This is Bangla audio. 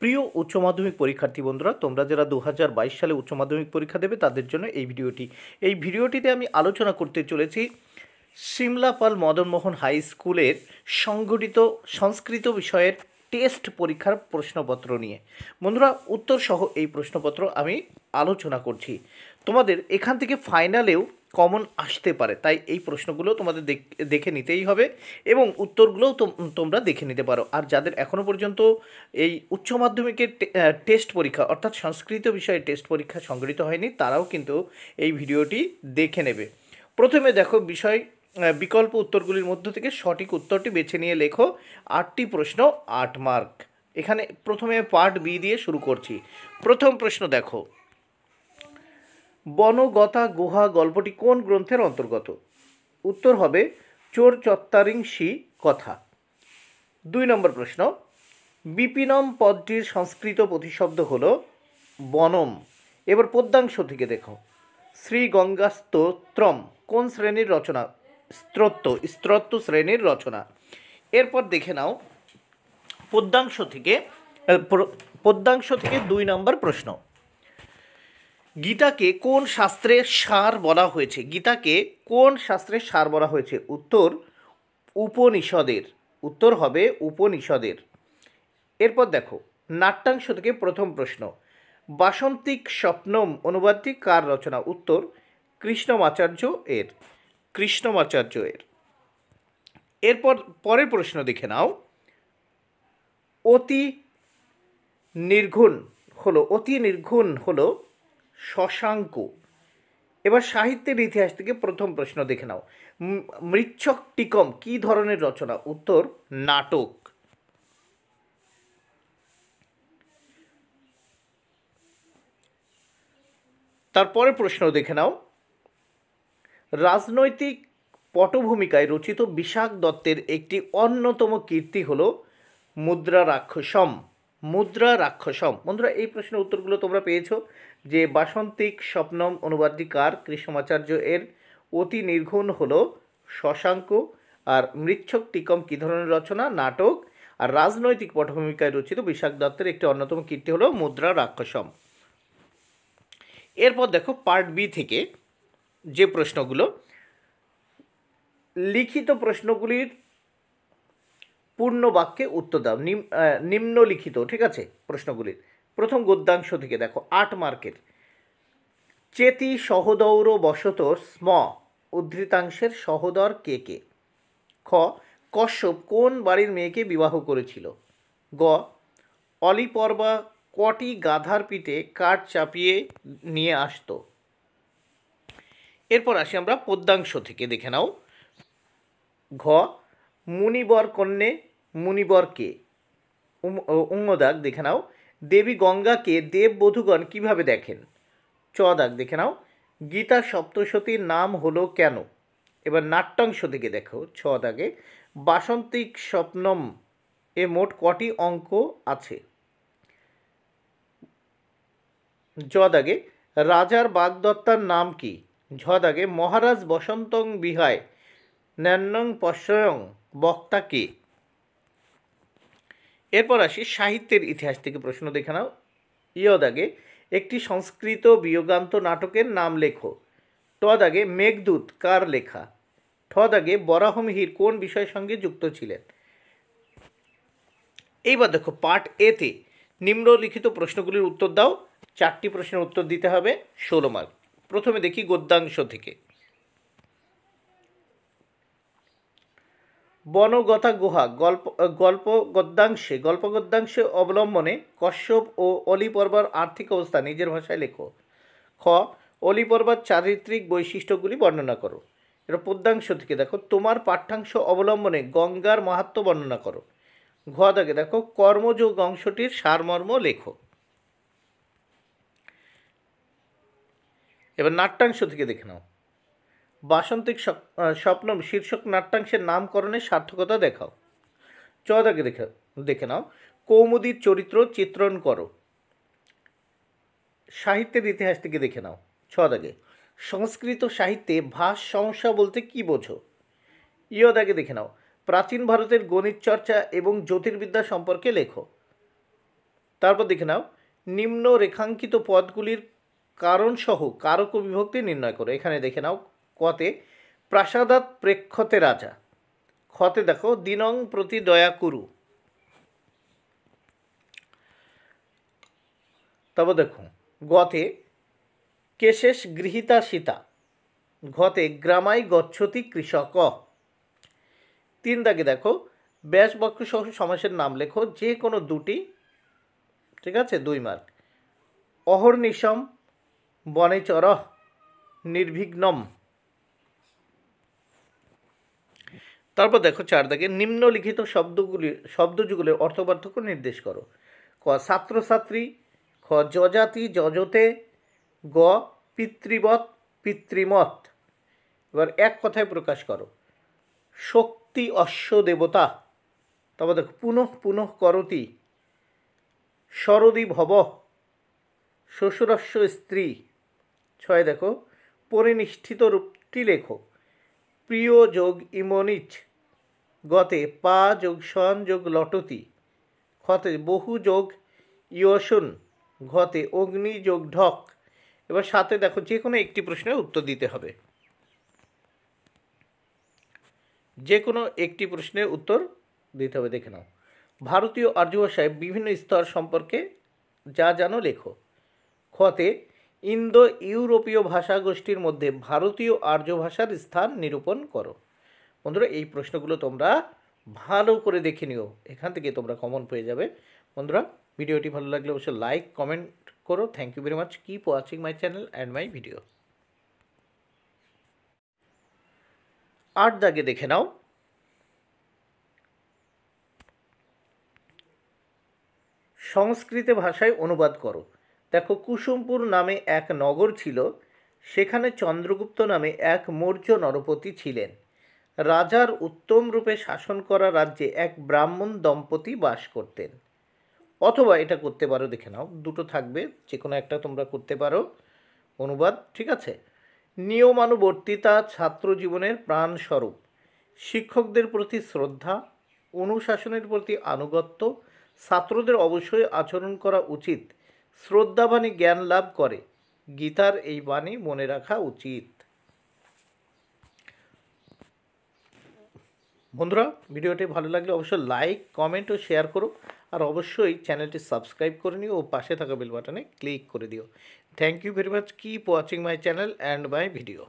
প্রিয় উচ্চ মাধ্যমিক পরীক্ষার্থী বন্ধুরা তোমরা যারা দু সালে উচ্চ মাধ্যমিক পরীক্ষা দেবে তাদের জন্য এই ভিডিওটি এই ভিডিওটিতে আমি আলোচনা করতে চলেছি সিমলাপাল মদনমোহন হাই স্কুলের সংগঠিত সংস্কৃত বিষয়ের টেস্ট পরীক্ষার প্রশ্নপত্র নিয়ে বন্ধুরা উত্তর সহ এই প্রশ্নপত্র আমি আলোচনা করছি তোমাদের এখান থেকে ফাইনালেও কমন আসতে পারে তাই এই প্রশ্নগুলো তোমাদের দেখে নিতেই হবে এবং উত্তরগুলোও তোমরা দেখে নিতে পারো আর যাদের এখনও পর্যন্ত এই উচ্চ মাধ্যমিকের টেস্ট পরীক্ষা অর্থাৎ সংস্কৃত বিষয়ে টেস্ট পরীক্ষা সংগৃহীত হয়নি তারাও কিন্তু এই ভিডিওটি দেখে নেবে প্রথমে দেখো বিষয় বিকল্প উত্তরগুলির মধ্য থেকে সঠিক উত্তরটি বেছে নিয়ে লেখো আটটি প্রশ্ন আট মার্ক এখানে প্রথমে পার্ট বি দিয়ে শুরু করছি প্রথম প্রশ্ন দেখো বনগতা গুহা গল্পটি কোন গ্রন্থের অন্তর্গত উত্তর হবে চোর চত্তারিংসি কথা দুই নম্বর প্রশ্ন বিপিনম পদটির সংস্কৃত প্রতিশব্দ হল বনম এবার পদ্যাংশ থেকে দেখো শ্রী গঙ্গাস্তোত্রম কোন শ্রেণীর রচনা স্ত্রোত্ব স্ত্রোত্ব শ্রেণীর রচনা এরপর দেখে নাও পদ্যাংশ থেকে পদ্যাংশ থেকে দুই নম্বর প্রশ্ন গীতাকে কোন শাস্ত্রের সার বলা হয়েছে গীতাকে কোন শাস্ত্রের সার বলা হয়েছে উত্তর উপনিষদের উত্তর হবে উপনিষদের এরপর দেখো নাট্যাংশ থেকে প্রথম প্রশ্ন বাসন্তিক স্বপ্নম অনুবাদটি কার রচনা উত্তর কৃষ্ণমাচার্য এর কৃষ্ণমাচার্য এর এরপর পরের প্রশ্ন দেখে নাও অতি নির্ঘুণ হলো অতি নির্ঘুণ হলো শশাঙ্ক এবার সাহিত্যের ইতিহাস থেকে প্রথম প্রশ্ন দেখে নাও মৃচ্ছক টিকম কী ধরনের রচনা উত্তর নাটক তারপরে প্রশ্ন দেখে নাও রাজনৈতিক পটভূমিকায় রচিত বিশাখ দত্তের একটি অন্যতম কীর্তি হল মুদ্রা রাক্ষসম মুদ্রা রাক্ষসম বন্ধুরা এই প্রশ্নের উত্তরগুলো তোমরা পেয়েছো যে বাসন্তিক স্বপ্নম অনুবাদটি কার কৃষ্ণমাচার্য এর অতি নির্ঘুণ হল শশাঙ্ক আর মৃচ্ছক টিকম কী ধরনের রচনা নাটক আর রাজনৈতিক পটভূমিকায় রচিত বিশাখ দত্তের একটি অন্যতম কীর্তি হল মুদ্রা রাক্ষসম এরপর দেখো পার্ট বি থেকে যে প্রশ্নগুলো লিখিত প্রশ্নগুলির পূর্ণ বাক্যে উত্তর দাও নিম্নলিখিত ঠিক আছে প্রশ্নগুলির প্রথম গদ্যাংশ থেকে দেখো আট মার্কের চেতি সহদৌর বশত স্ম উদ্ধৃতাংশের সহদর কে কে খ কশ্যপ কোন বাড়ির মেয়েকে বিবাহ করেছিল গ অলিপর্বা কটি গাধার পিঠে কাঠ চাপিয়ে নিয়ে আসতো এরপর আসি আমরা পদ্মাংশ থেকে দেখে নাও ঘ মুনিবর কন্যে মুনিবর উম উঙ্গদাগ দেখে নাও দেবী গঙ্গাকে দেববধূগণ কিভাবে দেখেন চ দাগ দেখে নাও গীতা সপ্তশতী নাম হলো কেন এবার নাট্যাংশ থেকে দেখো ছ দাগে বাসন্তিক স্বপ্নম এ মোট কটি অঙ্ক আছে জ দাগে রাজার বাগদত্তার নাম কি ঝদাগে মহারাজ বসন্তং বিহায় ন্যান্যং পশ্রয়ং বক্তা কে এরপর আসি সাহিত্যের ইতিহাস থেকে প্রশ্ন দেখে নাও ইয়দাগে একটি সংস্কৃত বিয়োগান্ত নাটকের নাম লেখো টদাগে মেঘদূত কার লেখা ঠদাগে বরাহমিহির কোন বিষয়ের সঙ্গে যুক্ত ছিলেন এইবার দেখো পার্ট এতে নিম্নলিখিত প্রশ্নগুলির উত্তর দাও চারটি প্রশ্নের উত্তর দিতে হবে ষোলো মার্ক প্রথমে দেখি গদ্যাংশ থেকে বনগতা গুহা গল্প গল্প গদ্যাংশে গল্প গদ্যাংশে অবলম্বনে কশ্যপ ও অলিপর্বার আর্থিক অবস্থা নিজের ভাষায় লেখো খ অলিপর্বার চারিত্রিক বৈশিষ্ট্যগুলি বর্ণনা করো এটা পদ্যাংশ থেকে দেখো তোমার পাঠ্যাংশ অবলম্বনে গঙ্গার মাহাত্ম বর্ণনা করো ঘ থেকে দেখো কর্মযোগ অংশটির সারমর্ম লেখো এবার নাট্যাংশ থেকে দেখে নাও বাসন্তিক স্বপ্ন শীর্ষক নাট্যাংশের নামকরণের সার্থকতা দেখাও চদাকে দেখে দেখে নাও কৌমুদির চরিত্র চিত্রণ করো সাহিত্যের ইতিহাস থেকে দেখে নাও ছদাগে সংস্কৃত সাহিত্যে ভাষ সমস্যা বলতে কী বোঝো ইয় দাগে দেখে নাও প্রাচীন ভারতের গণিত চর্চা এবং জ্যোতির্বিদ্যা সম্পর্কে লেখো তারপর দেখে নাও নিম্ন রেখাঙ্কিত পদগুলির কারণসহ কারক বিভক্তি নির্ণয় করো এখানে দেখে নাও কতে প্রাসাদাত প্রেক্ষতে রাজা খতে দেখো দিনং প্রতি দয়া কুরু তবে দেখো গতে কেশেষ গৃহীতা সীতা ঘতে গ্রামাই গচ্ছতি কৃষক তিন দাগে দেখো ব্যাস বক্র সহ সমাসের নাম লেখো যে কোনো দুটি ঠিক আছে দুই মার্ক অহর্নিশম বনে চর নির্বিঘ্নম তারপর দেখো চার দাগে নিম্নলিখিত শব্দগুলি শব্দযুগলের অর্থ পার্থক্য নির্দেশ করো ক ছাত্রছাত্রী খ যজাতি যজতে গ পিতৃবৎ পিতৃমত এবার এক কথায় প্রকাশ করো শক্তি অশ্ব দেবতা তারপর দেখো পুনঃ পুনঃ করতি শরদি ভব শ্বশুরস্ব স্ত্রী ছয় দেখো পরিনিষ্ঠিত রূপটি লেখো প্রিয় যোগ ইমনিচ গতে পা যোগ সন যোগ লটতি ক্ষতে বহু যোগ ইয়সুন ঘতে অগ্নি যোগ ঢক এবার সাথে দেখো যে কোনো একটি প্রশ্নের উত্তর দিতে হবে যে কোনো একটি প্রশ্নের উত্তর দিতে হবে দেখে নাও ভারতীয় আর্য ভাষায় বিভিন্ন স্তর সম্পর্কে যা জানো লেখো খতে ইন্দো ইউরোপীয় ভাষা গোষ্ঠীর মধ্যে ভারতীয় আর্য ভাষার স্থান নিরূপণ করো বন্ধুরা এই প্রশ্নগুলো তোমরা ভালো করে দেখে নিও এখান থেকে তোমরা কমন পেয়ে যাবে বন্ধুরা ভিডিওটি ভালো লাগলে অবশ্যই লাইক কমেন্ট করো thank you very much keep watching my channel and my video আট দাগে দেখে নাও সংস্কৃত ভাষায় অনুবাদ করো দেখো কুসুমপুর নামে এক নগর ছিল সেখানে চন্দ্রগুপ্ত নামে এক মৌর্য নরপতি ছিলেন রাজার উত্তম রূপে শাসন করা রাজ্যে এক ব্রাহ্মণ দম্পতি বাস করতেন অথবা এটা করতে পারো দেখে নাও দুটো থাকবে যে কোনো একটা তোমরা করতে পারো অনুবাদ ঠিক আছে নিয়মানুবর্তিতা ছাত্র জীবনের প্রাণস্বরূপ শিক্ষকদের প্রতি শ্রদ্ধা অনুশাসনের প্রতি আনুগত্য ছাত্রদের অবশ্যই আচরণ করা উচিত শ্রদ্ধাবাণী জ্ঞান লাভ করে গীতার এই বাণী মনে রাখা উচিত বন্ধুরা ভিডিওটি ভালো লাগলে অবশ্যই লাইক কমেন্ট ও শেয়ার করো আর অবশ্যই চ্যানেলটি সাবস্ক্রাইব করে নিও ও পাশে থাকা বেল বাটনে ক্লিক করে দিও thank you very much keep watching my channel and my video